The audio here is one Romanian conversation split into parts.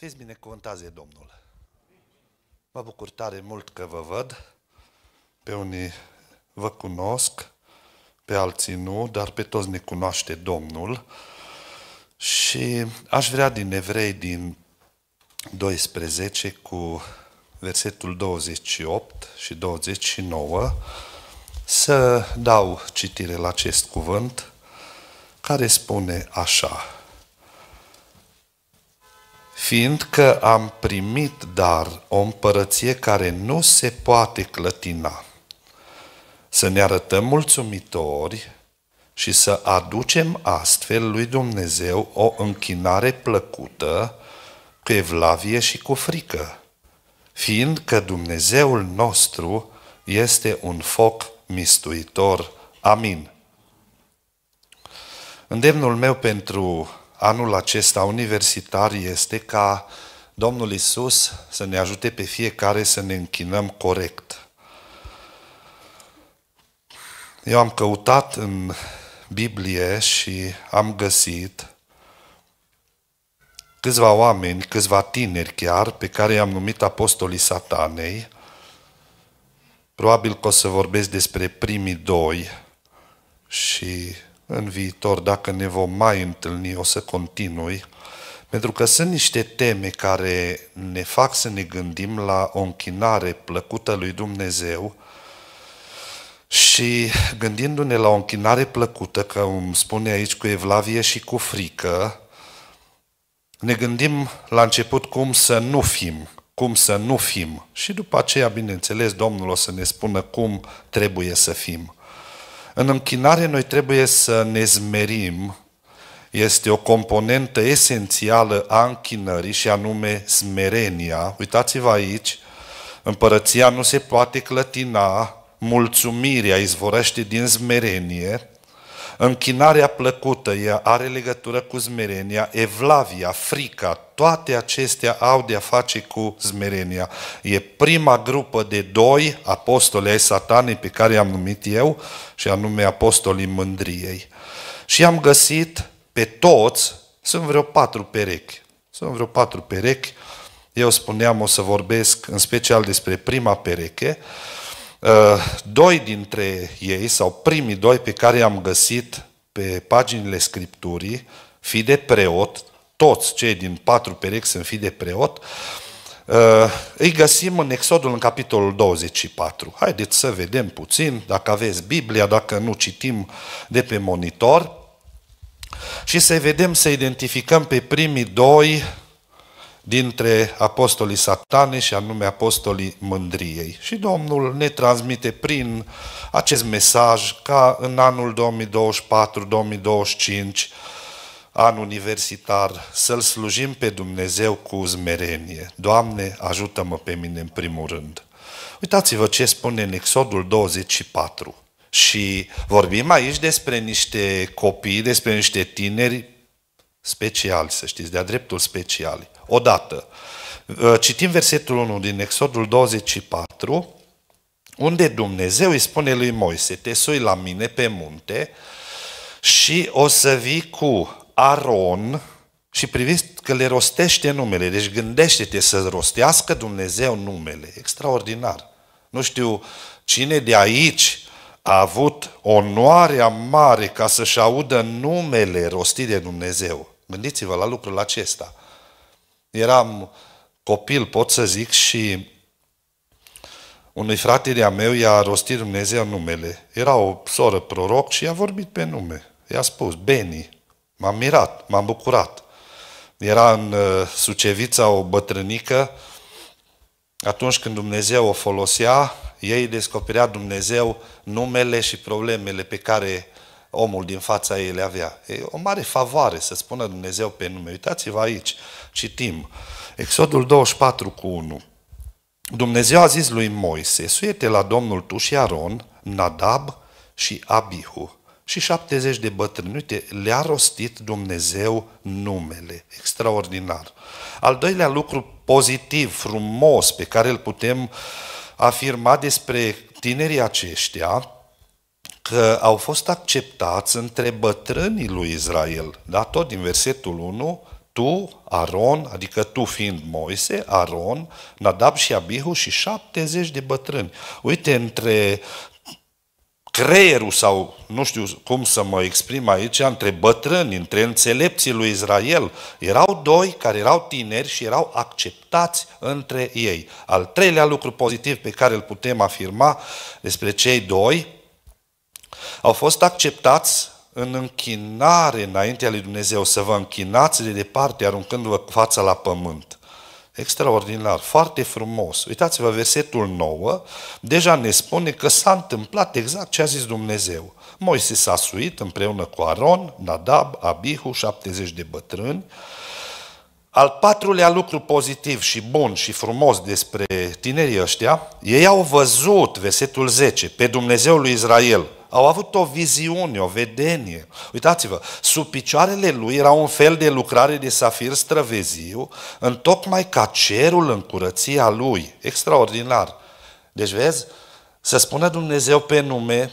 Fiți binecuvântați de Domnul. Mă bucur tare mult că vă văd. Pe unii vă cunosc, pe alții nu, dar pe toți ne cunoaște Domnul. Și aș vrea din Evrei din 12 cu versetul 28 și 29 să dau citire la acest cuvânt care spune așa fiindcă am primit dar o împărăție care nu se poate clătina. Să ne arătăm mulțumitori și să aducem astfel lui Dumnezeu o închinare plăcută, cu evlavie și cu frică, fiindcă Dumnezeul nostru este un foc mistuitor. Amin. Îndemnul meu pentru anul acesta universitar este ca Domnul Isus să ne ajute pe fiecare să ne închinăm corect. Eu am căutat în Biblie și am găsit câțiva oameni, câțiva tineri chiar, pe care i-am numit apostolii satanei. Probabil că o să vorbesc despre primii doi și în viitor, dacă ne vom mai întâlni, o să continui, pentru că sunt niște teme care ne fac să ne gândim la o închinare plăcută lui Dumnezeu și gândindu-ne la o închinare plăcută, că îmi spune aici cu evlavie și cu frică, ne gândim la început cum să nu fim, cum să nu fim. Și după aceea, bineînțeles, Domnul o să ne spună cum trebuie să fim. În închinare noi trebuie să ne zmerim, este o componentă esențială a închinării și anume smerenia. Uitați-vă aici, împărăția nu se poate clătina, mulțumirea izvorăște din zmerenie. Închinarea plăcută ea are legătură cu zmerenia, evlavia, frica, toate acestea au de-a face cu zmerenia. E prima grupă de doi apostoli ai satanei pe care i-am numit eu și anume apostolii mândriei. Și am găsit pe toți, sunt vreo patru perechi, sunt vreo patru perechi, eu spuneam o să vorbesc în special despre prima pereche, uh, Uh, doi dintre ei, sau primii doi pe care i-am găsit pe paginile Scripturii, fi de preot, toți cei din patru perechi sunt fi de preot, uh, îi găsim în Exodul în capitolul 24. Haideți să vedem puțin, dacă aveți Biblia, dacă nu citim de pe monitor, și să vedem, să identificăm pe primii doi dintre apostolii satane și anume apostolii mândriei. Și Domnul ne transmite prin acest mesaj ca în anul 2024-2025, an universitar, să-L slujim pe Dumnezeu cu zmerenie. Doamne, ajută-mă pe mine în primul rând. Uitați-vă ce spune în Exodul 24. Și vorbim aici despre niște copii, despre niște tineri speciali, să știți, de-a dreptul speciali. Odată, citim versetul 1 din Exodul 24, unde Dumnezeu îi spune lui Moise, te sui la mine pe munte și o să vii cu Aron și priviți că le rostește numele. Deci gândește-te să rostească Dumnezeu numele. Extraordinar. Nu știu cine de aici a avut onoarea mare ca să-și audă numele rostit de Dumnezeu. Gândiți-vă la lucrul acesta. Eram copil, pot să zic, și unui fratele meu i-a rostit Dumnezeu numele. Era o soră proroc și i-a vorbit pe nume. I-a spus, Beni. M-am mirat, m-am bucurat. Era în uh, Sucevița o bătrânică, atunci când Dumnezeu o folosea, ei descoperea Dumnezeu numele și problemele pe care omul din fața ei le avea. E o mare favoare să spună Dumnezeu pe nume. Uitați-vă aici, citim. Exodul 24 cu 1. Dumnezeu a zis lui Moise, suiete la Domnul tu și Aron, Nadab și Abihu și 70 de bătrâni. Uite, le-a rostit Dumnezeu numele. Extraordinar. Al doilea lucru pozitiv, frumos, pe care îl putem afirma despre tinerii aceștia, că au fost acceptați între bătrânii lui Israel. Da? Tot din versetul 1, tu, Aron, adică tu fiind Moise, Aron, Nadab și Abihu și 70 de bătrâni. Uite, între creierul sau nu știu cum să mă exprim aici, între bătrâni, între înțelepții lui Israel, erau doi care erau tineri și erau acceptați între ei. Al treilea lucru pozitiv pe care îl putem afirma despre cei doi, au fost acceptați în închinare înaintea lui Dumnezeu, să vă închinați de departe, aruncându-vă fața la pământ. Extraordinar, foarte frumos. Uitați-vă, versetul 9 deja ne spune că s-a întâmplat exact ce a zis Dumnezeu. Moise s-a suit împreună cu Aron, Nadab, Abihu, 70 de bătrâni. Al patrulea lucru pozitiv și bun și frumos despre tinerii ăștia, ei au văzut, versetul 10, pe Dumnezeul lui Israel – au avut o viziune, o vedenie. Uitați-vă, sub picioarele lui era un fel de lucrare de safir străveziu, în tocmai ca cerul în curăția lui. Extraordinar. Deci vezi, să spună Dumnezeu pe nume,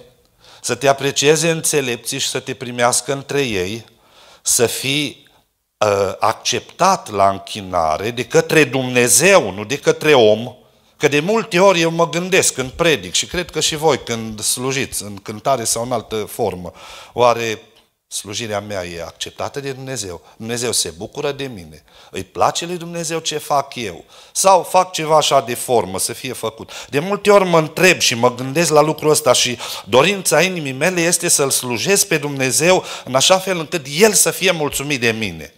să te aprecieze înțelepții și să te primească între ei, să fii uh, acceptat la închinare de către Dumnezeu, nu de către om, Că de multe ori eu mă gândesc când predic și cred că și voi când slujiți în cântare sau în altă formă, oare slujirea mea e acceptată de Dumnezeu? Dumnezeu se bucură de mine? Îi place lui Dumnezeu ce fac eu? Sau fac ceva așa de formă să fie făcut? De multe ori mă întreb și mă gândesc la lucrul ăsta și dorința inimii mele este să-L slujesc pe Dumnezeu în așa fel încât El să fie mulțumit de mine.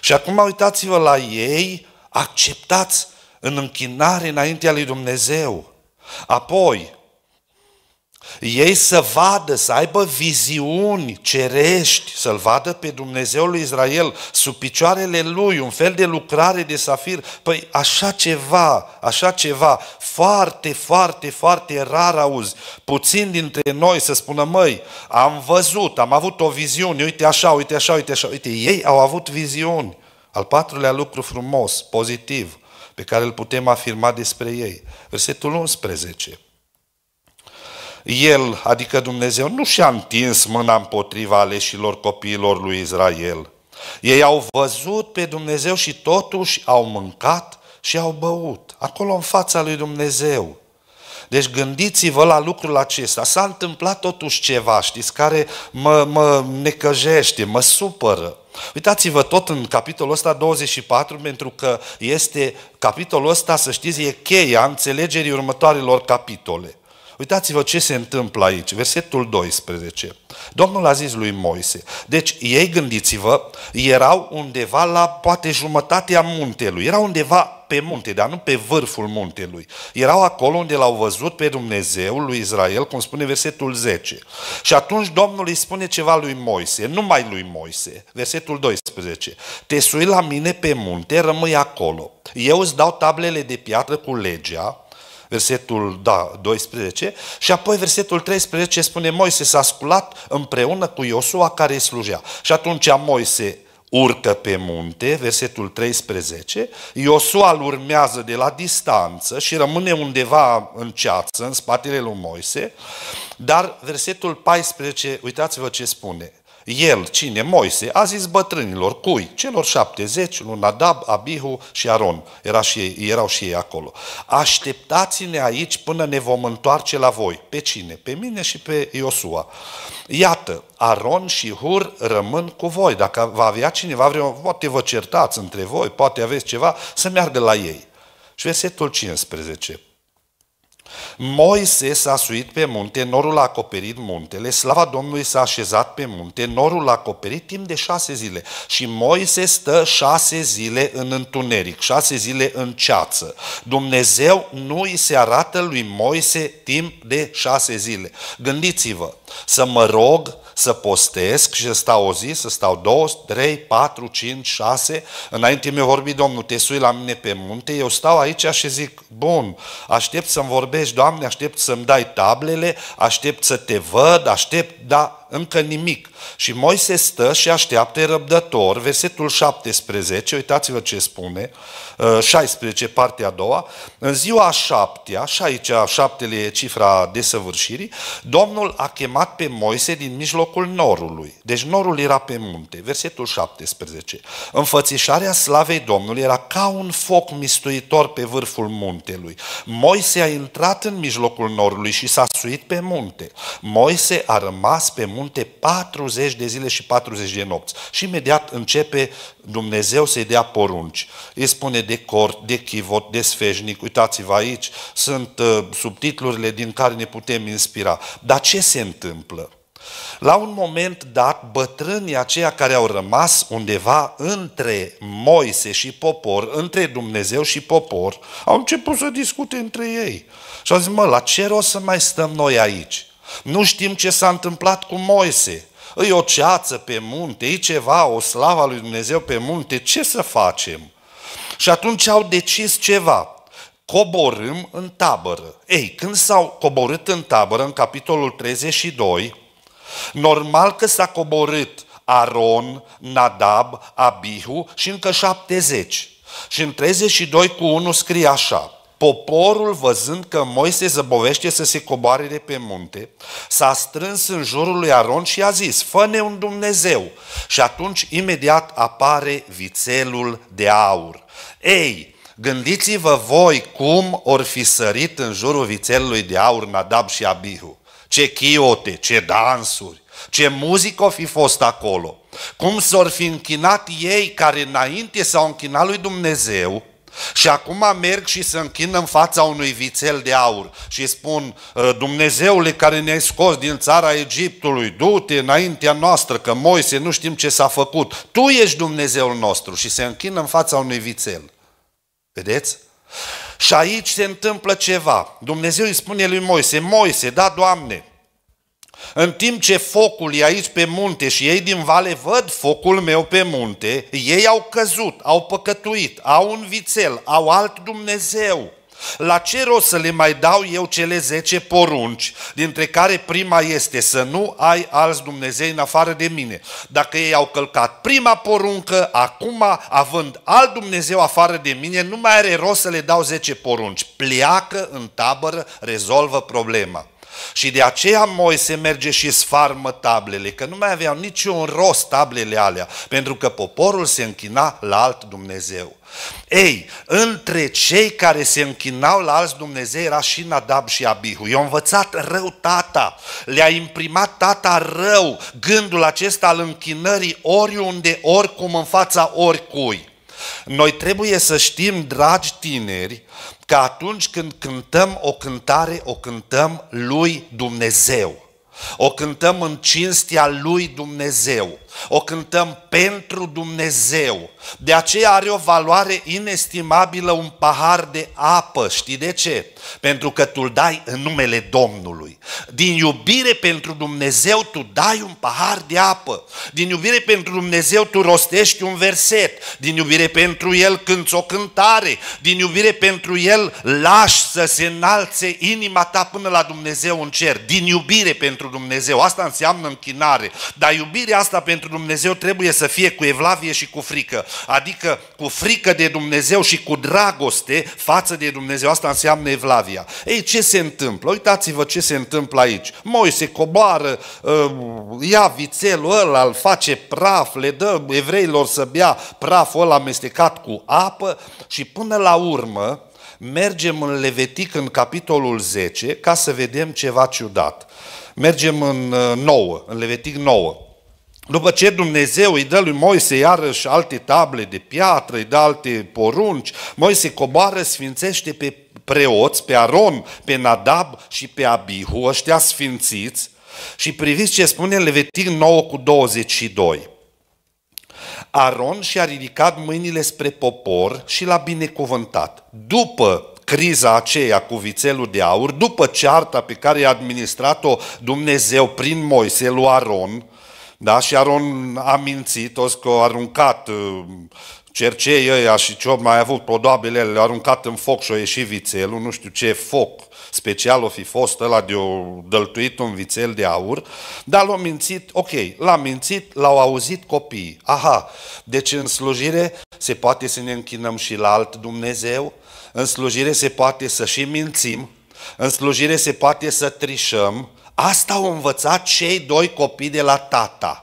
Și acum uitați-vă la ei, acceptați în închinare înaintea lui Dumnezeu. Apoi, ei să vadă, să aibă viziuni cerești, să-L vadă pe Dumnezeul lui Israel sub picioarele Lui, un fel de lucrare de safir. Păi așa ceva, așa ceva, foarte, foarte, foarte rar auzi. Puțin dintre noi să spună, măi, am văzut, am avut o viziune, uite așa, uite așa, uite așa. Uite, ei au avut viziuni. Al patrulea lucru frumos, pozitiv – pe care îl putem afirma despre ei. Versetul 11. El, adică Dumnezeu, nu și-a întins mâna împotriva aleșilor copiilor lui Israel. Ei au văzut pe Dumnezeu și totuși au mâncat și au băut, acolo în fața lui Dumnezeu. Deci gândiți-vă la lucrul acesta. S-a întâmplat totuși ceva, știți, care mă, mă necăjește, mă supără. Uitați-vă tot în capitolul ăsta 24, pentru că este capitolul ăsta, să știți, e cheia înțelegerii următoarelor capitole. Uitați-vă ce se întâmplă aici, versetul 12. Domnul a zis lui Moise, deci ei, gândiți-vă, erau undeva la poate jumătatea muntelui, erau undeva pe munte, dar nu pe vârful muntelui. Erau acolo unde l-au văzut pe Dumnezeu lui Israel, cum spune versetul 10. Și atunci Domnul îi spune ceva lui Moise, numai lui Moise, versetul 12. Te sui la mine pe munte, rămâi acolo. Eu îți dau tablele de piatră cu legea, versetul da, 12, și apoi versetul 13 spune Moise s-a sculat împreună cu Iosua care îi slujea. Și atunci Moise urcă pe munte, versetul 13, Iosua îl urmează de la distanță și rămâne undeva în ceață, în spatele lui Moise, dar versetul 14, uitați-vă ce spune, el, cine? Moise, a zis bătrânilor, cui? Celor șaptezeci, lui Nadab, Abihu și Aron. Era și ei, erau și ei acolo. Așteptați-ne aici până ne vom întoarce la voi. Pe cine? Pe mine și pe Iosua. Iată, Aron și Hur rămân cu voi. Dacă va avea cineva vreo, poate vă certați între voi, poate aveți ceva, să meargă la ei. Și versetul 15. Moise s-a suit pe munte, norul a acoperit muntele, slava Domnului s-a așezat pe munte, norul a acoperit timp de șase zile. Și Moise stă șase zile în întuneric, șase zile în ceață. Dumnezeu nu îi se arată lui Moise timp de șase zile. Gândiți-vă, să mă rog să postesc și să stau o zi, să stau două, trei, patru, cinci, șase. Înainte mi-a vorbit Domnul, te sui la mine pe munte, eu stau aici și zic, bun, aștept să-mi vorbești, Doamne, aștept să-mi dai tablele, aștept să te văd, aștept, da, încă nimic. Și Moise stă și așteaptă răbdător, versetul 17, uitați-vă ce spune, 16, uh, partea a doua, în ziua a șaptea, și aici a șaptele e cifra desăvârșirii, Domnul a chemat pe Moise din mijlocul norului. Deci norul era pe munte, versetul 17. Înfățișarea slavei Domnului era ca un foc mistuitor pe vârful muntelui. Moise a intrat în mijlocul norului și s-a suit pe munte. Moise a rămas pe munte munte 40 de zile și 40 de nopți. Și imediat începe Dumnezeu să-i dea porunci. Îi spune de cort, de chivot, de sfejnic, uitați-vă aici, sunt uh, subtitlurile din care ne putem inspira. Dar ce se întâmplă? La un moment dat, bătrânii aceia care au rămas undeva între Moise și popor, între Dumnezeu și popor, au început să discute între ei. Și au zis, mă, la ce rost să mai stăm noi aici? Nu știm ce s-a întâmplat cu Moise. Îi o ceață pe munte, e ceva, o slava lui Dumnezeu pe munte, ce să facem? Și atunci au decis ceva. Coborâm în tabără. Ei, când s-au coborât în tabără, în capitolul 32, normal că s-a coborât Aron, Nadab, Abihu și încă 70. Și în 32 cu 1 scrie așa. Poporul, văzând că Moise zăbovește să se coboare de pe munte, s-a strâns în jurul lui Aron și a zis, fă-ne un Dumnezeu. Și atunci imediat apare vițelul de aur. Ei, gândiți-vă voi cum or fi sărit în jurul vițelului de aur Nadab și Abihu. Ce chiote, ce dansuri, ce muzică o fi fost acolo. Cum s-or fi închinat ei care înainte s-au închinat lui Dumnezeu și acum merg și se închin în fața unui vițel de aur și spun, ă, Dumnezeule care ne-ai scos din țara Egiptului, du-te înaintea noastră, că Moise nu știm ce s-a făcut. Tu ești Dumnezeul nostru și se închină în fața unui vițel. Vedeți? Și aici se întâmplă ceva. Dumnezeu îi spune lui Moise, Moise, da, Doamne, în timp ce focul e aici pe munte și ei din vale văd focul meu pe munte, ei au căzut, au păcătuit, au un vițel, au alt Dumnezeu. La ce rost să le mai dau eu cele zece porunci, dintre care prima este să nu ai alți Dumnezei în afară de mine. Dacă ei au călcat prima poruncă, acum, având alt Dumnezeu afară de mine, nu mai are rost să le dau zece porunci. Pleacă în tabără, rezolvă problema. Și de aceea Moise merge și sfarmă tablele, că nu mai aveau niciun rost tablele alea, pentru că poporul se închina la alt Dumnezeu. Ei, între cei care se închinau la alți Dumnezei era și Nadab și Abihu. I-a învățat rău tata, le-a imprimat tata rău gândul acesta al închinării oriunde, oricum, în fața oricui. Noi trebuie să știm, dragi tineri, că atunci când cântăm o cântare, o cântăm lui Dumnezeu. O cântăm în cinstea lui Dumnezeu. O cântăm pentru Dumnezeu. De aceea are o valoare inestimabilă un pahar de apă. Știi de ce? Pentru că tu dai în numele Domnului. Din iubire pentru Dumnezeu tu dai un pahar de apă. Din iubire pentru Dumnezeu tu rostești un verset. Din iubire pentru El cânți o cântare. Din iubire pentru El lași să se înalțe inima ta până la Dumnezeu în cer. Din iubire pentru pentru Dumnezeu. Asta înseamnă închinare. Dar iubirea asta pentru Dumnezeu trebuie să fie cu evlavie și cu frică. Adică cu frică de Dumnezeu și cu dragoste față de Dumnezeu. Asta înseamnă evlavia. Ei, ce se întâmplă? Uitați-vă ce se întâmplă aici. Moise coboară, uh, ia vițelul ăla, îl face praf, le dă evreilor să bea praful ăla amestecat cu apă și până la urmă Mergem în Levitic, în capitolul 10, ca să vedem ceva ciudat. Mergem în 9, uh, în Levitic 9. După ce Dumnezeu îi dă lui Moise iarăși alte table de piatră, îi dă alte porunci, Moise coboară, sfințește pe preoți, pe Aron, pe Nadab și pe Abihu, ăștia sfințiți, și priviți ce spune Levitic 9 cu 22. Aron și-a ridicat mâinile spre popor și l-a binecuvântat. După criza aceea cu vițelul de aur, după cearta pe care i-a administrat-o Dumnezeu prin Moise lui Aron, da? și Aron a mințit, o că a aruncat uh, cercei ăia și ce mai avut, prodoabele le-a aruncat în foc și a ieșit vițelul, nu știu ce foc special o fi fost ăla de o dăltuit un vițel de aur, dar l au mințit, ok, l-a mințit, l-au auzit copiii. Aha, deci în slujire se poate să ne închinăm și la alt Dumnezeu, în slujire se poate să și mințim, în slujire se poate să trișăm. Asta au învățat cei doi copii de la tata.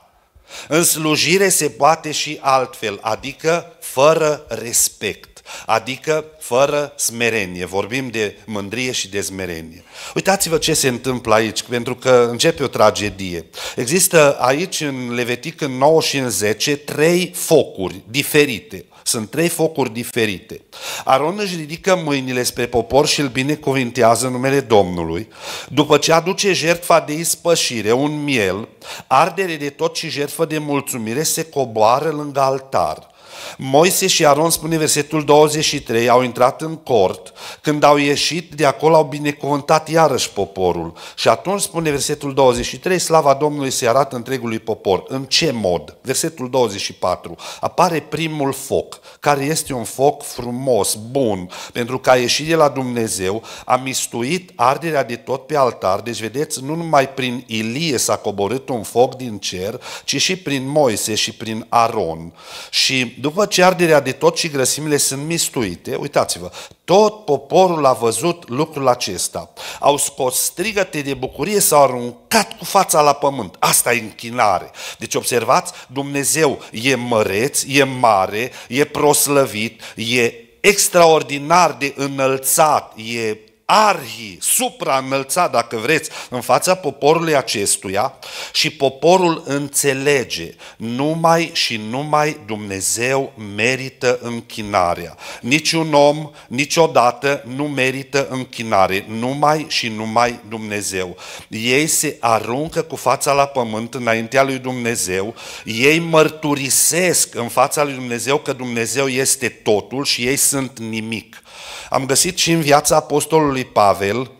În slujire se poate și altfel, adică fără respect adică fără smerenie. Vorbim de mândrie și de smerenie. Uitați-vă ce se întâmplă aici, pentru că începe o tragedie. Există aici în Levitic, în 9 și în 10, trei focuri diferite. Sunt trei focuri diferite. Aron își ridică mâinile spre popor și îl binecuvintează în numele Domnului. După ce aduce jertfa de ispășire, un miel, ardere de tot și jertfă de mulțumire se coboară lângă altar. Moise și Aron, spune versetul 23, au intrat în cort, când au ieșit de acolo au binecuvântat iarăși poporul. Și atunci, spune versetul 23, slava Domnului se arată întregului popor. În ce mod? Versetul 24, apare primul foc, care este un foc frumos, bun, pentru că a ieșit de la Dumnezeu, a mistuit arderea de tot pe altar, deci vedeți, nu numai prin Ilie s-a coborât un foc din cer, ci și prin Moise și prin Aron. Și după ce arderea de tot și grăsimile sunt mistuite, uitați-vă, tot poporul a văzut lucrul acesta. Au scos strigăte de bucurie, s-au aruncat cu fața la pământ. Asta e închinare. Deci observați, Dumnezeu e măreț, e mare, e proslăvit, e extraordinar de înălțat, e arhi, supraînălțat, dacă vreți, în fața poporului acestuia și poporul înțelege, numai și numai Dumnezeu merită închinarea. Niciun om niciodată nu merită închinare, numai și numai Dumnezeu. Ei se aruncă cu fața la pământ înaintea lui Dumnezeu, ei mărturisesc în fața lui Dumnezeu că Dumnezeu este totul și ei sunt nimic. Am găsit și în viața apostolului Pavel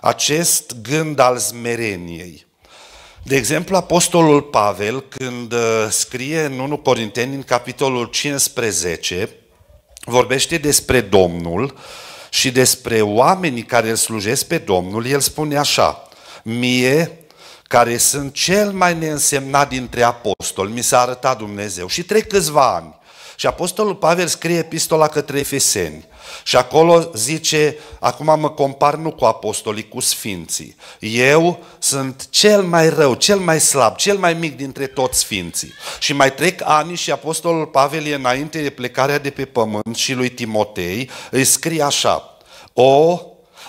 acest gând al smereniei. De exemplu, apostolul Pavel, când uh, scrie în 1 Corinteni, în capitolul 15, vorbește despre Domnul și despre oamenii care îl slujesc pe Domnul, el spune așa, mie care sunt cel mai neînsemnat dintre apostoli, mi s-a arătat Dumnezeu. Și trec câțiva ani. Și Apostolul Pavel scrie epistola către Efeseni. Și acolo zice, acum mă compar nu cu apostolii, cu sfinții. Eu sunt cel mai rău, cel mai slab, cel mai mic dintre toți sfinții. Și mai trec ani și apostolul Pavel e înainte de plecarea de pe pământ și lui Timotei, îi scrie așa, o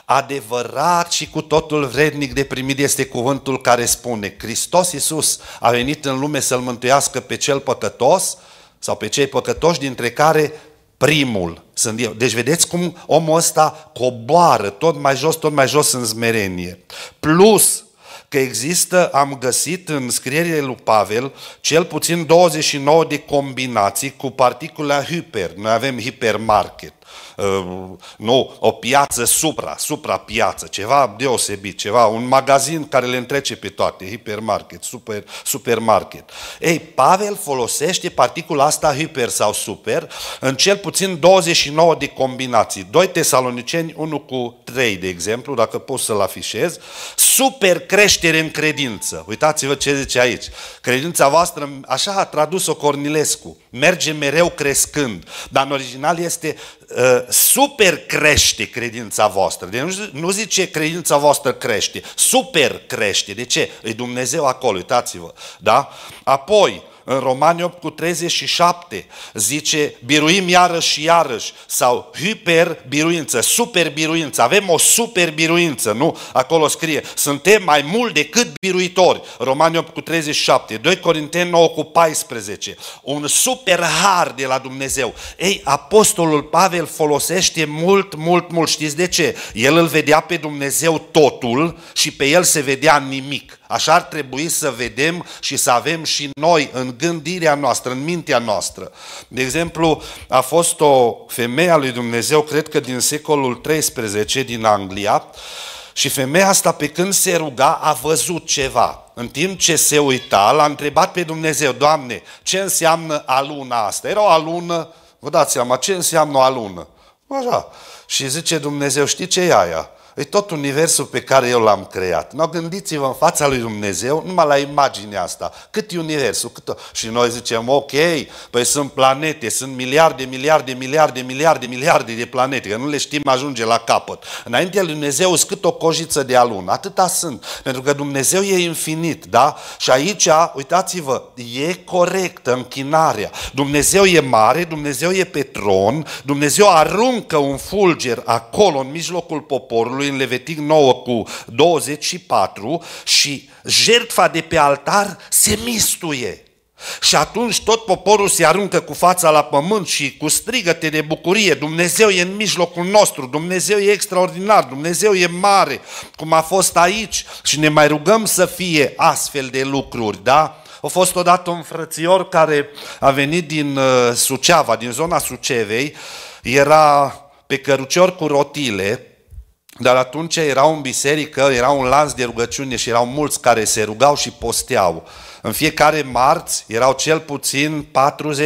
adevărat și cu totul vrednic de primit este cuvântul care spune Hristos Iisus a venit în lume să-L mântuiască pe cel păcătos sau pe cei păcătoși dintre care primul sunt eu. Deci vedeți cum omul ăsta coboară tot mai jos, tot mai jos în zmerenie, Plus că există, am găsit în scrierile lui Pavel, cel puțin 29 de combinații cu particula hiper. Noi avem hipermarket. Ehm, nu, o piață supra, supra-piață, ceva deosebit, ceva, un magazin care le întrece pe toate, hipermarket, super, supermarket. Ei, Pavel folosește particula asta hiper sau super în cel puțin 29 de combinații. Doi tesaloniceni, unul cu trei de exemplu, dacă pot să-l afișez, super creștere în credință. Uitați-vă ce zice aici. Credința voastră, așa a tradus-o Cornilescu, merge mereu crescând, dar în original este Uh, super crește credința voastră. Deci nu zice credința voastră crește, super crește. De ce? E Dumnezeu acolo, uitați-vă. Da? Apoi, în Romani 8 cu 37 zice biruim iarăși și iarăși sau hiperbiruință, superbiruință, avem o superbiruință, nu? Acolo scrie, suntem mai mult decât biruitori, Romani 8 cu 37, 2 Corinteni 9 cu 14, un super har de la Dumnezeu. Ei, Apostolul Pavel folosește mult, mult, mult, știți de ce? El îl vedea pe Dumnezeu totul și pe el se vedea nimic. Așa ar trebui să vedem și să avem și noi în gândirea noastră, în mintea noastră. De exemplu, a fost o femeie a lui Dumnezeu, cred că din secolul 13 din Anglia, și femeia asta pe când se ruga a văzut ceva. În timp ce se uita, l-a întrebat pe Dumnezeu, Doamne, ce înseamnă aluna asta? Era o alună, vă dați seama, ce înseamnă o alună? Așa. Și zice Dumnezeu, știi ce e aia? e tot universul pe care eu l-am creat. No, gândiți-vă în fața lui Dumnezeu, numai la imaginea asta. Cât e universul? Cât... Și noi zicem, ok, păi sunt planete, sunt miliarde, miliarde, miliarde, miliarde, miliarde de planete, că nu le știm ajunge la capăt. Înaintea lui Dumnezeu sunt cât o cojiță de alun, atâta sunt. Pentru că Dumnezeu e infinit, da? Și aici, uitați-vă, e corectă închinarea. Dumnezeu e mare, Dumnezeu e pe tron, Dumnezeu aruncă un fulger acolo, în mijlocul poporului, în Levitic 9 cu 24 și jertfa de pe altar se mistuie. Și atunci tot poporul se aruncă cu fața la pământ și cu strigăte de bucurie, Dumnezeu e în mijlocul nostru, Dumnezeu e extraordinar, Dumnezeu e mare, cum a fost aici și ne mai rugăm să fie astfel de lucruri, da? A fost odată un frățior care a venit din uh, Suceava, din zona Sucevei, era pe cărucior cu rotile dar atunci erau în biserică, era un lanț de rugăciune și erau mulți care se rugau și posteau. În fiecare marți erau cel puțin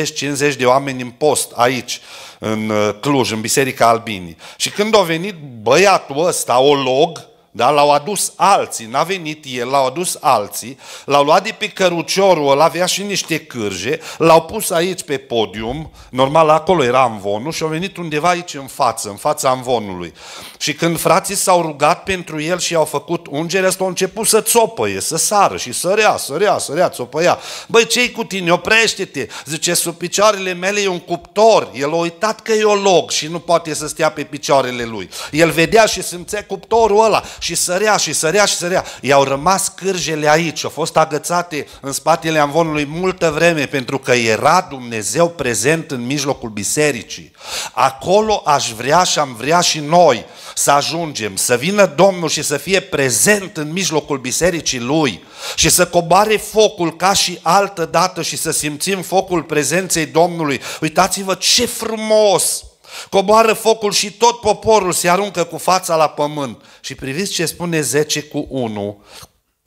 40-50 de oameni în post aici, în uh, Cluj, în Biserica Albinii. Și când a venit băiatul ăsta, olog, da? L-au adus alții, n-a venit el, l-au adus alții, l-au luat de pe căruciorul ăla, avea și niște cârje, l-au pus aici pe podium, normal acolo era amvonul și au venit undeva aici în față, în fața amvonului. Și când frații s-au rugat pentru el și i-au făcut ungere, ăsta a început să țopăie, să sară și sărea, sărea, sărea, țopăia. Băi, ce cu tine? Oprește-te! Zice, sub picioarele mele e un cuptor, el a uitat că e o log și nu poate să stea pe picioarele lui. El vedea și simțea cuptorul ăla și sărea și sărea și sărea. I-au rămas cârjele aici, au fost agățate în spatele amvonului multă vreme pentru că era Dumnezeu prezent în mijlocul bisericii. Acolo aș vrea și am vrea și noi să ajungem, să vină Domnul și să fie prezent în mijlocul bisericii Lui și să coboare focul ca și altă dată și să simțim focul prezenței Domnului. Uitați-vă ce frumos! Coboară focul și tot poporul se aruncă cu fața la pământ. Și priviți ce spune 10 cu 1,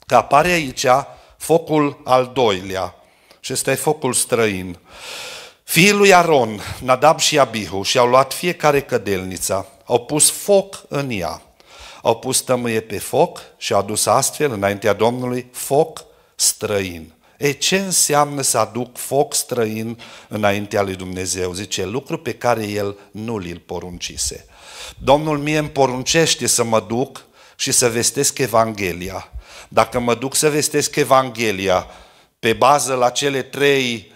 că apare aici focul al doilea. Și ăsta e focul străin. Fiii lui Aron, Nadab și Abihu, și-au luat fiecare cădelnița, au pus foc în ea, au pus tămâie pe foc și au adus astfel înaintea Domnului foc străin. E ce înseamnă să aduc foc străin înaintea lui Dumnezeu? Zice, lucru pe care el nu l poruncise. Domnul mie îmi poruncește să mă duc și să vestesc Evanghelia. Dacă mă duc să vestesc Evanghelia pe bază la cele trei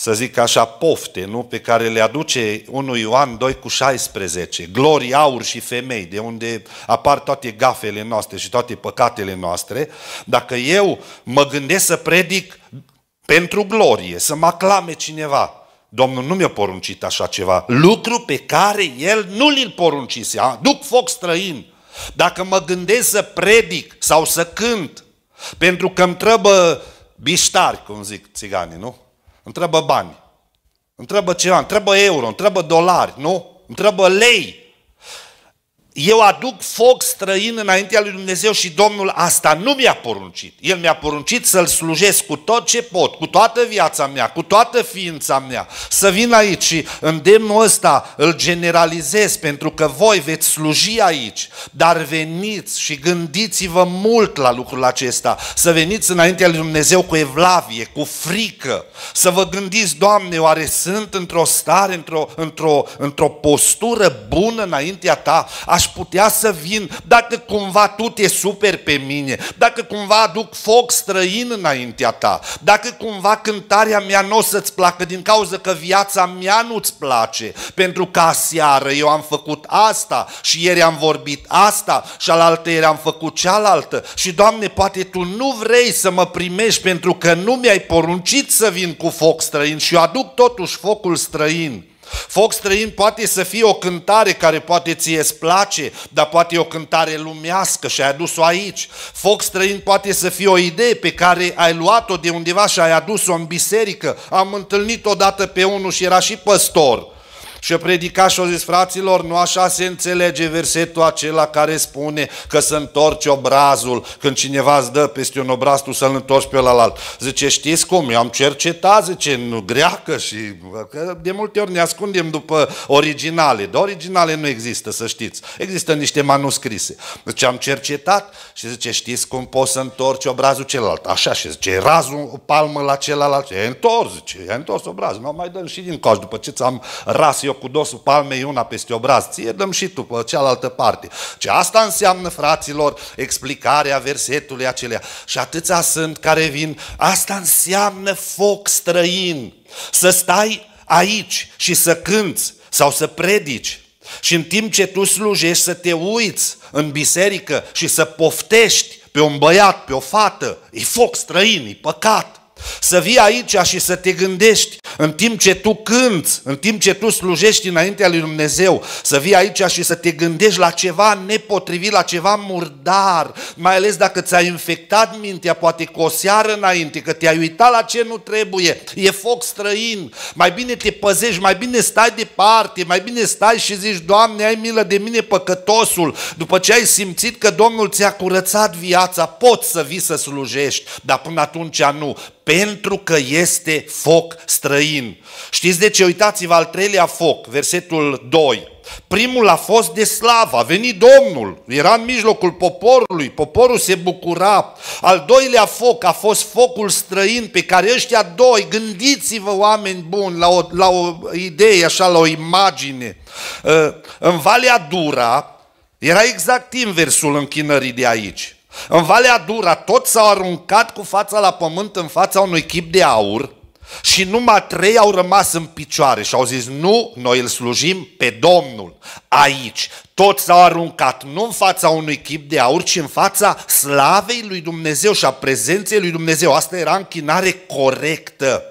să zic așa, pofte, nu? Pe care le aduce unul Ioan 2 cu 16. Glorii, aur și femei, de unde apar toate gafele noastre și toate păcatele noastre. Dacă eu mă gândesc să predic pentru glorie, să mă aclame cineva, Domnul nu mi-a poruncit așa ceva. Lucru pe care El nu l-l poruncise. Duc foc străin. Dacă mă gândesc să predic sau să cânt, pentru că îmi trebuie biștari, cum zic țiganii, nu? Întrebă bani, Întrebă ceva, Întrebă euro, Întrebă dolari, nu? Întrebă lei eu aduc foc străin înaintea lui Dumnezeu și Domnul asta nu mi-a poruncit. El mi-a poruncit să-L slujesc cu tot ce pot, cu toată viața mea, cu toată ființa mea. Să vin aici și îndemnul ăsta îl generalizez pentru că voi veți sluji aici, dar veniți și gândiți-vă mult la lucrul acesta. Să veniți înaintea lui Dumnezeu cu evlavie, cu frică, să vă gândiți, Doamne, oare sunt într-o stare, într-o, într-o, într-o postură bună înaintea Ta? Aș putea să vin dacă cumva tu te superi pe mine, dacă cumva aduc foc străin înaintea ta, dacă cumva cântarea mea nu o să-ți placă din cauza că viața mea nu-ți place, pentru că aseară eu am făcut asta și ieri am vorbit asta și alaltă ieri am făcut cealaltă și Doamne, poate Tu nu vrei să mă primești pentru că nu mi-ai poruncit să vin cu foc străin și eu aduc totuși focul străin. Foc străin poate să fie o cântare care poate ție îți place, dar poate e o cântare lumească și ai adus-o aici. Foc străin poate să fie o idee pe care ai luat-o de undeva și ai adus-o în biserică. Am întâlnit odată pe unul și era și păstor. Și a predicat și a zis, fraților, nu așa se înțelege versetul acela care spune că să întorci obrazul. Când cineva îți dă peste un obraz, tu să-l întorci pe alt. Zice, știți cum, eu am cercetat, zice, nu greacă și că de multe ori ne ascundem după originale. De originale nu există, să știți. Există niște manuscrise. Zice, am cercetat și zice, știți cum poți să întorci obrazul celălalt. Așa și zice, razul o palmă la celălalt. E întors, zice, e întors obrazul. Nu mai dăm și din coș după ce ți-am ras eu eu cu dosul palmei una peste obraz, ție dăm și tu pe cealaltă parte. Ce asta înseamnă, fraților, explicarea versetului acelea. Și atâția sunt care vin, asta înseamnă foc străin. Să stai aici și să cânți sau să predici. Și în timp ce tu slujești să te uiți în biserică și să poftești pe un băiat, pe o fată, e foc străin, e păcat. Să vii aici și să te gândești în timp ce tu cânți, în timp ce tu slujești înaintea lui Dumnezeu, să vii aici și să te gândești la ceva nepotrivit, la ceva murdar, mai ales dacă ți-ai infectat mintea, poate cu o seară înainte, că te-ai uitat la ce nu trebuie, e foc străin, mai bine te păzești, mai bine stai departe, mai bine stai și zici, Doamne, ai milă de mine păcătosul, după ce ai simțit că Domnul ți-a curățat viața, poți să vii să slujești, dar până atunci nu pentru că este foc străin. Știți de ce? Uitați-vă al treilea foc, versetul 2. Primul a fost de slavă, a venit Domnul, era în mijlocul poporului, poporul se bucura. Al doilea foc a fost focul străin pe care ăștia doi, gândiți-vă oameni buni la o, la o idee, așa, la o imagine. În Valea Dura era exact inversul închinării de aici. În Valea Dura toți s-au aruncat cu fața la pământ în fața unui chip de aur și numai trei au rămas în picioare și au zis, nu, noi îl slujim pe Domnul aici. Toți s-au aruncat, nu în fața unui chip de aur, ci în fața slavei lui Dumnezeu și a prezenței lui Dumnezeu. Asta era închinare corectă.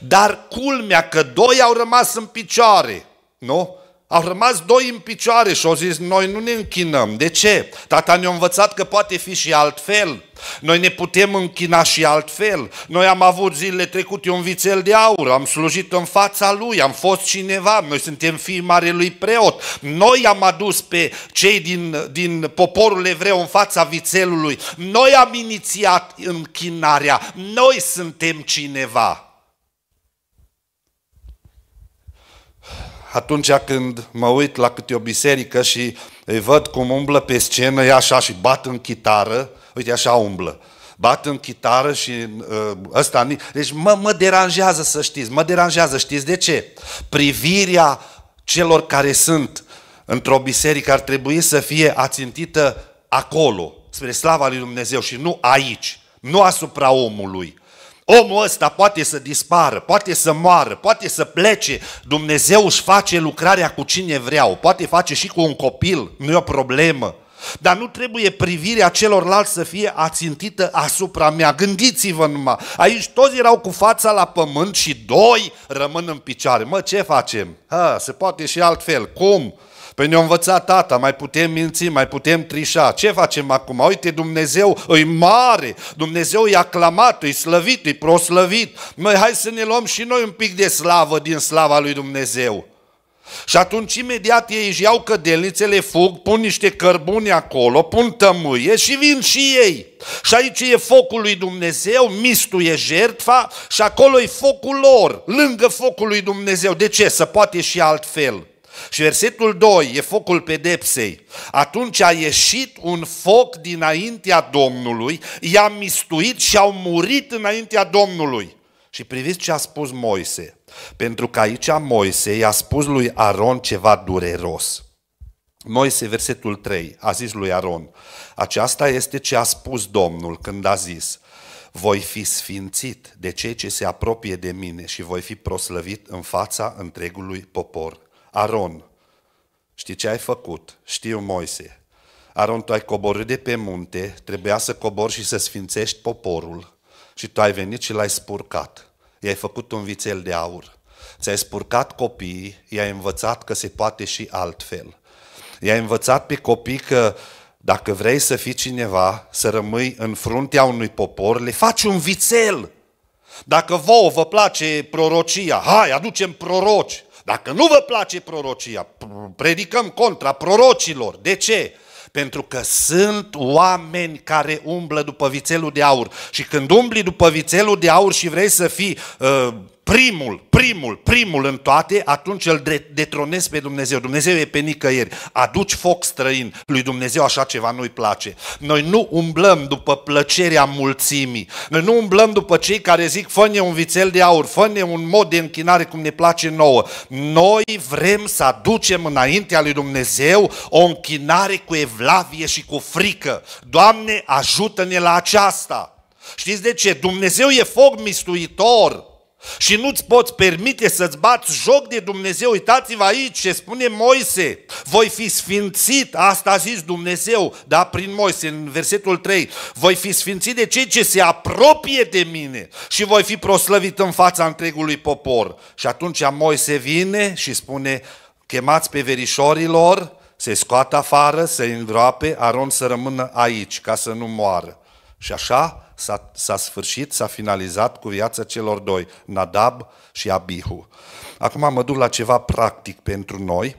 Dar culmea că doi au rămas în picioare, nu? Au rămas doi în picioare și au zis, noi nu ne închinăm. De ce? Tata ne-a învățat că poate fi și altfel. Noi ne putem închina și altfel. Noi am avut zilele trecute un vițel de aur, am slujit în fața lui, am fost cineva, noi suntem fii marelui preot. Noi am adus pe cei din, din poporul evreu în fața vițelului. Noi am inițiat închinarea. Noi suntem cineva. atunci când mă uit la câte o biserică și îi văd cum umblă pe scenă, e așa și bat în chitară, uite așa umblă, bat în chitară și uh, ăsta... Deci mă, mă deranjează să știți, mă deranjează, știți de ce? Privirea celor care sunt într-o biserică ar trebui să fie ațintită acolo, spre slava lui Dumnezeu și nu aici, nu asupra omului. Omul ăsta poate să dispară, poate să moară, poate să plece. Dumnezeu își face lucrarea cu cine vrea, o poate face și cu un copil, nu e o problemă. Dar nu trebuie privirea celorlalți să fie ațintită asupra mea. Gândiți-vă numai, aici toți erau cu fața la pământ și doi rămân în picioare. Mă, ce facem? Ha, se poate și altfel. Cum? Păi ne-a învățat tata, mai putem minți, mai putem trișa. Ce facem acum? Uite, Dumnezeu e mare, Dumnezeu e aclamat, e slăvit, e proslăvit. Măi, hai să ne luăm și noi un pic de slavă din slava lui Dumnezeu. Și atunci imediat ei își iau cădelnițele, fug, pun niște cărbuni acolo, pun tămâie și vin și ei. Și aici e focul lui Dumnezeu, mistul e jertfa și acolo e focul lor, lângă focul lui Dumnezeu. De ce? Să poate și altfel. Și versetul 2 e focul pedepsei. Atunci a ieșit un foc dinaintea Domnului, i-a mistuit și au murit înaintea Domnului. Și priviți ce a spus Moise. Pentru că aici Moise i-a spus lui Aron ceva dureros. Moise, versetul 3, a zis lui Aron, aceasta este ce a spus Domnul când a zis, voi fi sfințit de cei ce se apropie de mine și voi fi proslăvit în fața întregului popor. Aron, știi ce ai făcut? Știu, Moise. Aron, tu ai coborât de pe munte, trebuia să cobori și să sfințești poporul și tu ai venit și l-ai spurcat. I-ai făcut un vițel de aur. Ți-ai spurcat copiii, i-ai învățat că se poate și altfel. I-ai învățat pe copii că dacă vrei să fii cineva, să rămâi în fruntea unui popor, le faci un vițel. Dacă vouă vă place prorocia, hai, aducem proroci. Dacă nu vă place prorocia, predicăm contra prorocilor. De ce? Pentru că sunt oameni care umblă după vițelul de aur. Și când umbli după vițelul de aur și vrei să fii uh, primul, primul, primul în toate, atunci îl detronezi pe Dumnezeu. Dumnezeu e pe nicăieri. Aduci foc străin. Lui Dumnezeu așa ceva nu-i place. Noi nu umblăm după plăcerea mulțimii. Noi nu umblăm după cei care zic, fă un vițel de aur, fă un mod de închinare cum ne place nouă. Noi vrem să aducem înaintea lui Dumnezeu o închinare cu evlavie și cu frică. Doamne, ajută-ne la aceasta. Știți de ce? Dumnezeu e foc mistuitor și nu-ți poți permite să-ți bați joc de Dumnezeu, uitați-vă aici ce spune Moise, voi fi sfințit, asta a zis Dumnezeu, da, prin Moise, în versetul 3, voi fi sfințit de cei ce se apropie de mine și voi fi proslăvit în fața întregului popor. Și atunci Moise vine și spune, chemați pe verișorilor, se scoată afară, se îngroape, Aron să rămână aici, ca să nu moară. Și așa s-a, s-a sfârșit, s-a finalizat cu viața celor doi, Nadab și Abihu. Acum mă duc la ceva practic pentru noi,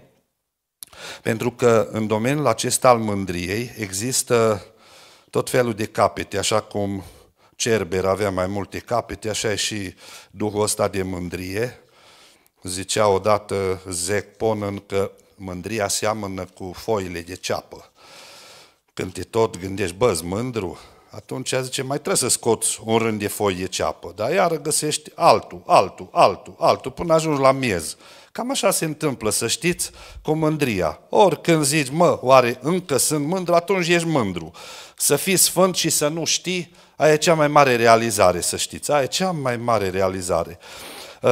pentru că în domeniul acesta al mândriei există tot felul de capete, așa cum Cerber avea mai multe capete, așa e și duhul ăsta de mândrie. Zicea odată Zec Ponen că mândria seamănă cu foile de ceapă. Când te tot gândești, bă, mândru, atunci zice, mai trebuie să scoți un rând de foie ceapă, dar iară găsești altul, altul, altul, altul, până ajungi la miez. Cam așa se întâmplă, să știți, cu mândria. Oricând când zici, mă, oare încă sunt mândru, atunci ești mândru. Să fii sfânt și să nu știi, aia e cea mai mare realizare, să știți. Aia e cea mai mare realizare. Uh,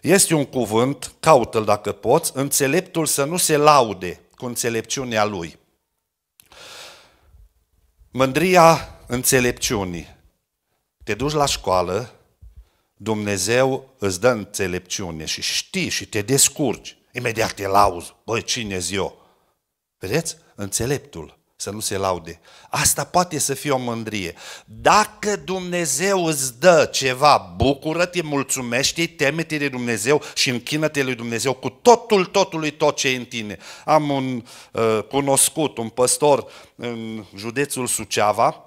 este un cuvânt, caută-l dacă poți, înțeleptul să nu se laude cu înțelepciunea lui. Mândria înțelepciunii. Te duci la școală, Dumnezeu îți dă înțelepciune și știi și te descurci. Imediat te lauzi. Băi, cine zi eu? Vedeți? Înțeleptul să nu se laude. Asta poate să fie o mândrie. Dacă Dumnezeu îți dă ceva, bucură-te, mulțumește teme-te de Dumnezeu și închină-te lui Dumnezeu cu totul, totului, tot ce e în tine. Am un uh, cunoscut, un păstor în județul Suceava,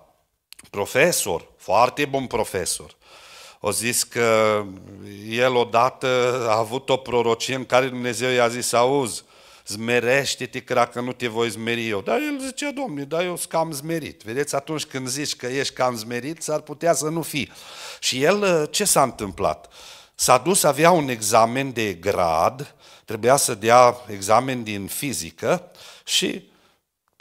profesor, foarte bun profesor. O zis că el odată a avut o prorocie în care Dumnezeu i-a zis, auzi, Zmerește-te, că dacă nu te voi zmeri eu. Dar el zicea, domnule, dar eu sunt cam zmerit. Vedeți, atunci când zici că ești cam zmerit, s-ar putea să nu fi. Și el, ă, ce s-a întâmplat? S-a dus, avea un examen de grad, trebuia să dea examen din fizică și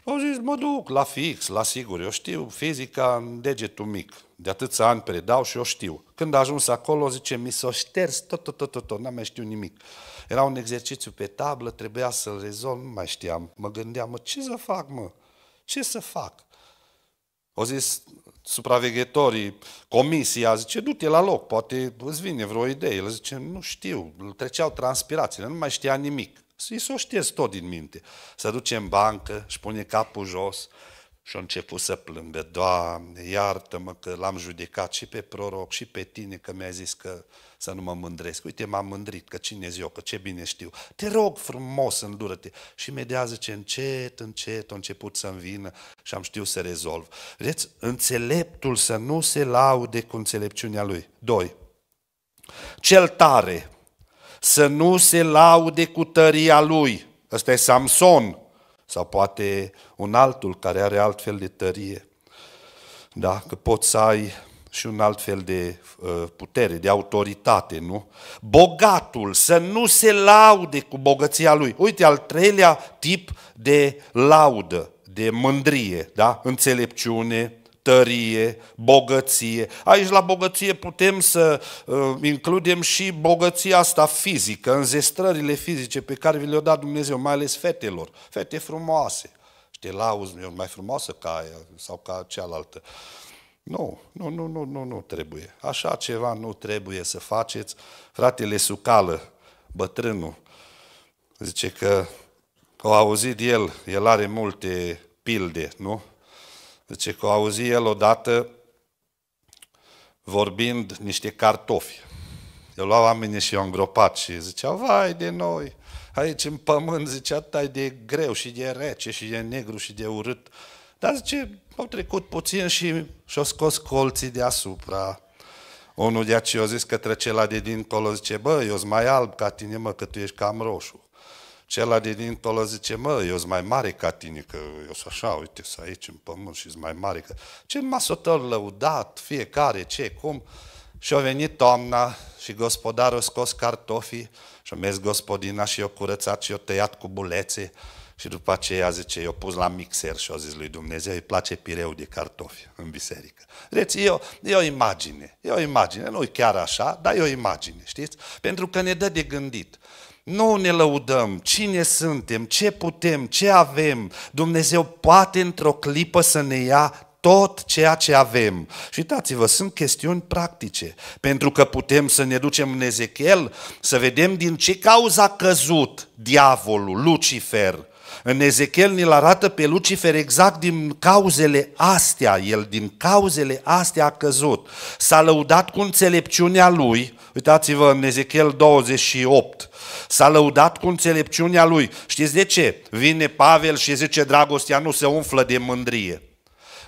au zis, mă duc la fix, la sigur, eu știu fizica în degetul mic, de atâția ani predau și eu știu. Când a ajuns acolo, zice, mi s-o șters tot, tot, tot, tot, tot n-am mai știut nimic. Era un exercițiu pe tablă, trebuia să-l rezolv, nu mai știam. Mă gândeam, mă, ce să fac, mă? Ce să fac? O zis supraveghetorii, comisia, zice, du-te la loc, poate îți vine vreo idee. El zice, nu știu, treceau transpirațiile, nu mai știa nimic. Să-i s-o știesc tot din minte. Să duce în bancă, își pune capul jos, și a început să plângă, Doamne, iartă-mă că l-am judecat și pe proroc și pe tine că mi a zis că să nu mă mândresc. Uite, m-am mândrit, că cine eu, că ce bine știu. Te rog frumos, îndură-te. Și imediat ce încet, încet, a început să-mi vină și am știut să rezolv. Vedeți, înțeleptul să nu se laude cu înțelepciunea lui. Doi. Cel tare să nu se laude cu tăria lui. Ăsta e Samson sau poate un altul care are altfel de tărie. Da, că poți să ai și un alt fel de uh, putere, de autoritate, nu? Bogatul să nu se laude cu bogăția lui. Uite, al treilea tip de laudă, de mândrie, da? Înțelepciune, tărie, bogăție. Aici la bogăție putem să uh, includem și bogăția asta fizică, înzestrările fizice pe care vi le-a dat Dumnezeu, mai ales fetelor. Fete frumoase. Și te lauzi, mai frumoasă ca aia sau ca cealaltă. Uh, nu, nu, nu, nu, nu, nu trebuie. Așa ceva nu trebuie să faceți. Fratele Sucală, bătrânul, zice că au auzit el, el are multe pilde, nu? Zice că au auzit el odată vorbind niște cartofi. Eu luau oamenii și i-au îngropat și ziceau, vai de noi, aici în pământ, zicea, atât de greu și de rece și de negru și de urât. Dar zice, au trecut puțin și și-au scos colții deasupra. Unul de aceea a zis către cela de dincolo, zice, bă, eu sunt mai alb ca tine, mă, că tu ești cam roșu. Cela de dincolo zice, mă, eu sunt mai mare ca tine, că eu sunt așa, uite, să aici în pământ și sunt mai mare. Că... Ce masotări lăudat, fiecare, ce, cum. Și a venit toamna și gospodarul a scos cartofii și a mers gospodina și i-a curățat și i-a tăiat cu bulețe. Și după aceea zice, eu pus la mixer și au zis lui Dumnezeu, îi place pireu de cartofi în biserică. Deci e o, e o imagine, e o imagine, nu e chiar așa, dar e o imagine, știți? Pentru că ne dă de gândit. Nu ne lăudăm cine suntem, ce putem, ce avem. Dumnezeu poate într-o clipă să ne ia tot ceea ce avem. Și uitați-vă, sunt chestiuni practice, pentru că putem să ne ducem în Ezechiel, să vedem din ce cauza a căzut diavolul, Lucifer, în Ezechiel ne-l arată pe Lucifer exact din cauzele astea, el din cauzele astea a căzut. S-a lăudat cu înțelepciunea lui, uitați-vă în Ezechiel 28, s-a lăudat cu înțelepciunea lui. Știți de ce? Vine Pavel și zice, dragostea nu se umflă de mândrie.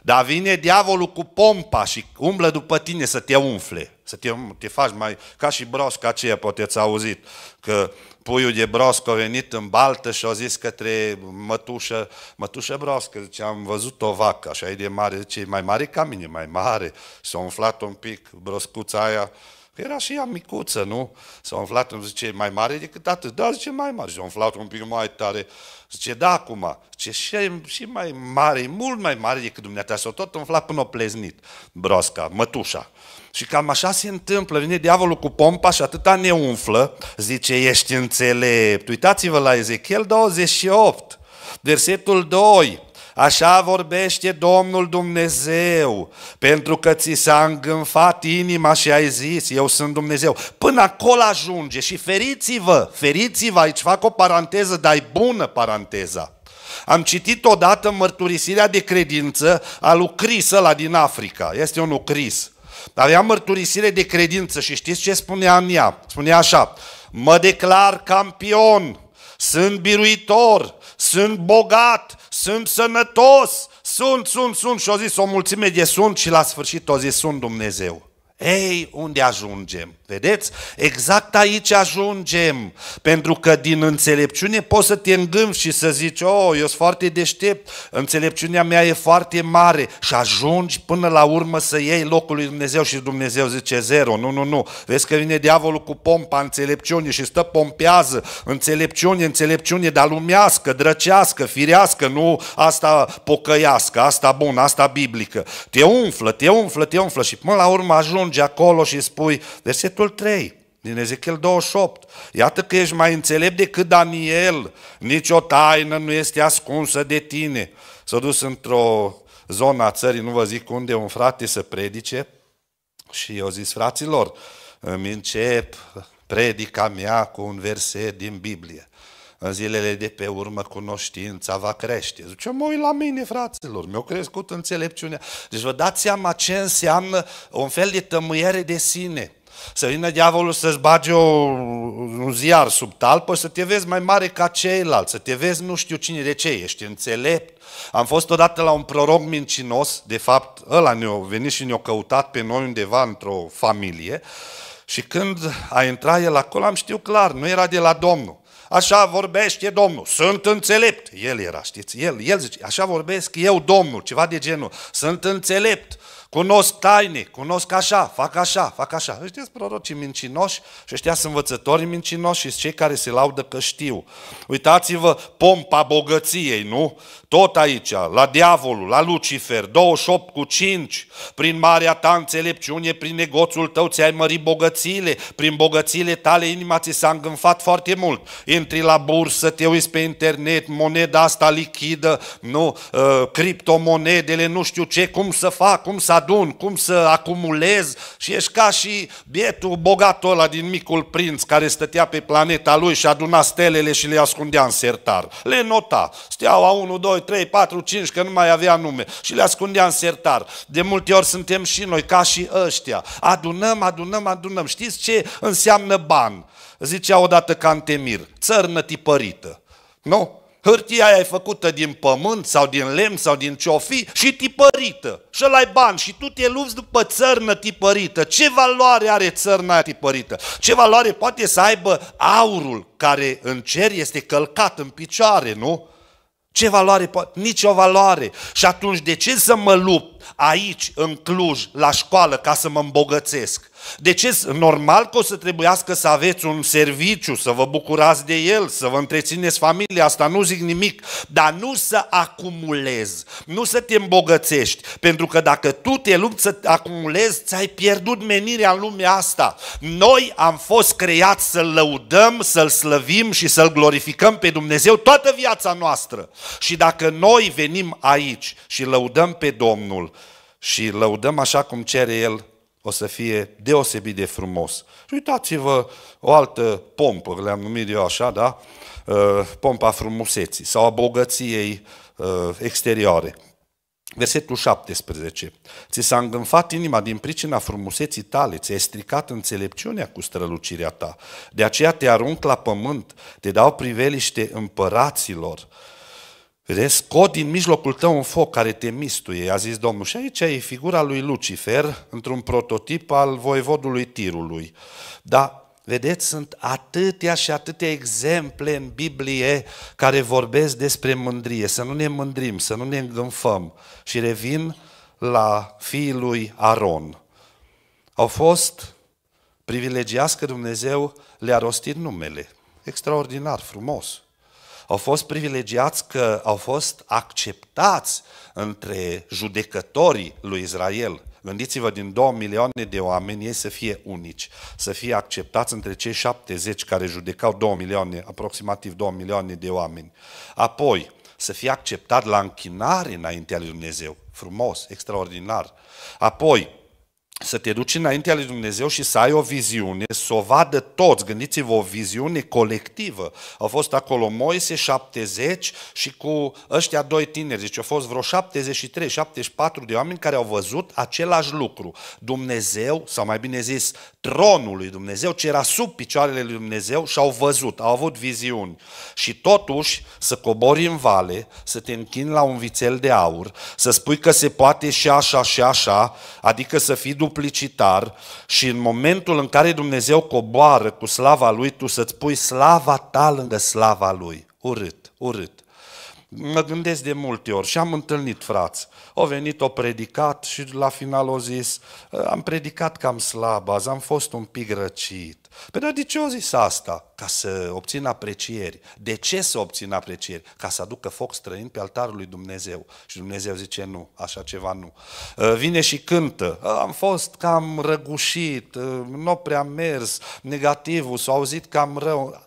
Dar vine diavolul cu pompa și umblă după tine să te umfle, să te, te faci mai... Ca și broasca aceea, poate ați auzit, că puiul de broască a venit în baltă și a zis către mătușă, mătușă broască. zice, am văzut o vacă, așa e de mare, zice, e mai mare ca mine, mai mare. S-a umflat un pic broscuța aia, era și ea micuță, nu? S-a umflat, îmi zice, mai mare decât atât. Da, zice, mai mare. S-a umflat un pic mai tare. Zice, da, acum. Zice, și, și mai mare, mult mai mare decât dumneata. S-a tot umflat până o pleznit broasca, mătușa. Și cam așa se întâmplă, vine diavolul cu pompa și atâta ne umflă, zice, ești înțelept. Uitați-vă la Ezechiel 28, versetul 2. Așa vorbește Domnul Dumnezeu, pentru că ți s-a îngânfat inima și ai zis, eu sunt Dumnezeu. Până acolo ajunge și feriți-vă, feriți-vă, aici fac o paranteză, dar e bună paranteza. Am citit odată mărturisirea de credință a lui ăla din Africa, este un Cris, avea mărturisire de credință și știți ce spunea în ea? Spunea așa, mă declar campion, sunt biruitor, sunt bogat, sunt sănătos, sunt, sunt, sunt și o zis o mulțime de sunt și la sfârșit o zis sunt Dumnezeu. Ei, unde ajungem? Vedeți? Exact aici ajungem. Pentru că din înțelepciune poți să te îngânfi și să zici, oh, eu sunt foarte deștept, înțelepciunea mea e foarte mare și ajungi până la urmă să iei locul lui Dumnezeu și Dumnezeu zice zero. Nu, nu, nu. Vezi că vine diavolul cu pompa înțelepciune și stă pompează înțelepciune, înțelepciune, dar lumească, drăcească, firească, nu asta pocăiască, asta bun, asta biblică. Te umflă, te umflă, te umflă și până la urmă ajungi acolo și spui, versetul versetul 3 din Ezechiel 28. Iată că ești mai înțelept decât Daniel, nici o taină nu este ascunsă de tine. S-a dus într-o zonă a țării, nu vă zic unde, un frate să predice și eu zis, fraților, îmi încep predica mea cu un verset din Biblie. În zilele de pe urmă cunoștința va crește. Zice, mă uit la mine, fraților, mi-au crescut înțelepciunea. Deci vă dați seama ce înseamnă un fel de tămâiere de sine. Să vină diavolul să-ți bage o, un ziar sub talpă, să te vezi mai mare ca ceilalți, să te vezi nu știu cine de ce ești, înțelept. Am fost odată la un proroc mincinos, de fapt ăla ne-a venit și ne-a căutat pe noi undeva într-o familie și când a intrat el acolo am știut clar, nu era de la Domnul. Așa vorbește Domnul, sunt înțelept. El era, știți, el, el zice, așa vorbesc eu Domnul, ceva de genul, sunt înțelept. Cunosc taine, cunosc așa, fac așa, fac așa. Ăștia sunt prorocii mincinoși și ăștia sunt învățătorii mincinoși și sunt cei care se laudă că știu. Uitați-vă pompa bogăției, nu? Tot aici, la diavolul, la Lucifer, 28 cu 5, prin marea ta înțelepciune, prin negoțul tău ți-ai mărit bogățiile, prin bogățiile tale inima ți s-a îngânfat foarte mult. Intri la bursă, te uiți pe internet, moneda asta lichidă, nu, ă, criptomonedele, nu știu ce, cum să fac, cum să adun, cum să acumulez și ești ca și bietul bogatul ăla din Micul Prinț care stătea pe planeta lui și aduna stelele și le ascundea în sertar. Le nota, steaua 1, 2, 3, 4, 5, că nu mai avea nume și le ascundea în sertar. De multe ori suntem și noi ca și ăștia. Adunăm, adunăm, adunăm. Știți ce înseamnă ban? Zicea odată Cantemir, țărnă tipărită. Nu? Hârtia aia e făcută din pământ sau din lemn sau din ce fi și tipărită. Și ai bani și tu te lupți după țărnă tipărită. Ce valoare are țărna tipărită? Ce valoare poate să aibă aurul care în cer este călcat în picioare, nu? Ce valoare poate? Nici o valoare. Și atunci de ce să mă lupt aici, în Cluj, la școală, ca să mă îmbogățesc? Deci ce? normal că o să trebuiască să aveți un serviciu, să vă bucurați de el, să vă întrețineți familia, asta nu zic nimic, dar nu să acumulezi, nu să te îmbogățești, pentru că dacă tu te lupți să acumulezi, ți-ai pierdut menirea în lumea asta. Noi am fost creați să-L lăudăm, să-L slăvim și să-L glorificăm pe Dumnezeu toată viața noastră. Și dacă noi venim aici și lăudăm pe Domnul și lăudăm așa cum cere El, o să fie deosebit de frumos. Și uitați-vă o altă pompă, le-am numit eu așa, da? Uh, pompa frumuseții sau a bogăției uh, exterioare. Versetul 17. Ți s-a îngânfat inima din pricina frumuseții tale, ți-ai stricat înțelepciunea cu strălucirea ta. De aceea te arunc la pământ, te dau priveliște împăraților Scot din mijlocul tău un foc care te mistuie, a zis Domnul. Și aici e figura lui Lucifer, într-un prototip al voivodului Tirului. Dar, vedeți, sunt atâtea și atâtea exemple în Biblie care vorbesc despre mândrie, să nu ne mândrim, să nu ne îngânfăm. Și revin la fiul lui Aron. Au fost privilegiați că Dumnezeu le-a rostit numele. Extraordinar, frumos au fost privilegiați că au fost acceptați între judecătorii lui Israel. Gândiți-vă, din 2 milioane de oameni, ei să fie unici, să fie acceptați între cei 70 care judecau 2 milioane, aproximativ 2 milioane de oameni. Apoi, să fie acceptat la închinare înaintea lui Dumnezeu. Frumos, extraordinar. Apoi, să te duci înaintea lui Dumnezeu și să ai o viziune, să o vadă toți. Gândiți-vă, o viziune colectivă. Au fost acolo Moise 70 și cu ăștia doi tineri, deci au fost vreo 73, 74 de oameni care au văzut același lucru. Dumnezeu, sau mai bine zis, tronul lui Dumnezeu, ce era sub picioarele lui Dumnezeu și au văzut, au avut viziuni. Și totuși să cobori în vale, să te închini la un vițel de aur, să spui că se poate și așa și așa, adică să fii după duplicitar și în momentul în care Dumnezeu coboară cu slava Lui, tu să-ți pui slava ta lângă slava Lui. Urât, urât. Mă gândesc de multe ori și am întâlnit frați. Au venit, o predicat și la final au zis, am predicat cam slab azi, am fost un pic răcit zis asta, ca să obțină aprecieri. De ce să obțină aprecieri? Ca să aducă foc străin pe altarul lui Dumnezeu. Și Dumnezeu zice nu, așa ceva nu. Ă, vine și cântă. Ă, am fost cam răgușit, ă, nu prea mers, negativul, s a auzit cam rău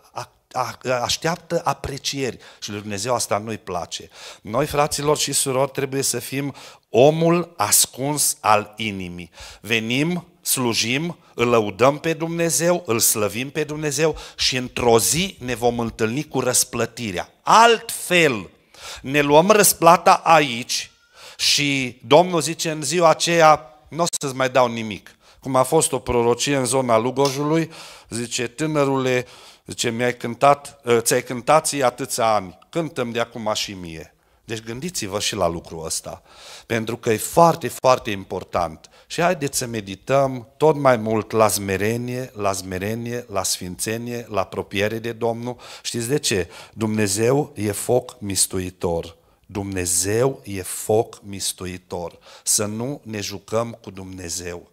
așteaptă aprecieri și lui Dumnezeu asta nu-i place. Noi, fraților și surori, trebuie să fim omul ascuns al inimii. Venim slujim, îl lăudăm pe Dumnezeu, îl slăvim pe Dumnezeu și într-o zi ne vom întâlni cu răsplătirea. Altfel, ne luăm răsplata aici și Domnul zice în ziua aceea, nu o să-ți mai dau nimic. Cum a fost o prorocie în zona Lugojului, zice, tânărule, zice, mi-ai cântat, ă, ți-ai cântat ție atâția ani, cântăm de acum și mie. Deci gândiți-vă și la lucrul ăsta, pentru că e foarte, foarte important. Și haideți să medităm tot mai mult la zmerenie, la zmerenie, la sfințenie, la apropiere de Domnul. Știți de ce? Dumnezeu e foc mistuitor. Dumnezeu e foc mistuitor. Să nu ne jucăm cu Dumnezeu.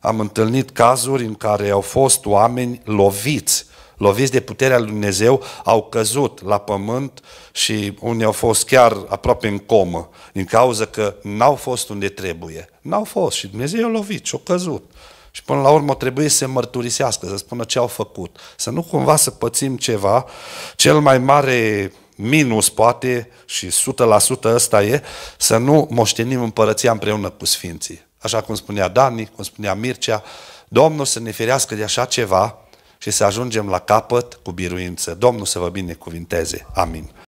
Am întâlnit cazuri în care au fost oameni loviți loviți de puterea lui Dumnezeu, au căzut la pământ și unii au fost chiar aproape în comă, din cauza că n-au fost unde trebuie. N-au fost și Dumnezeu i-a lovit și au căzut. Și până la urmă trebuie să se mărturisească, să spună ce au făcut. Să nu cumva să pățim ceva. Cel mai mare minus poate și 100% ăsta e să nu moștenim împărăția împreună cu Sfinții. Așa cum spunea Dani, cum spunea Mircea, Domnul să ne ferească de așa ceva, și să ajungem la capăt cu biruință. Domnul să vă binecuvinteze. Amin.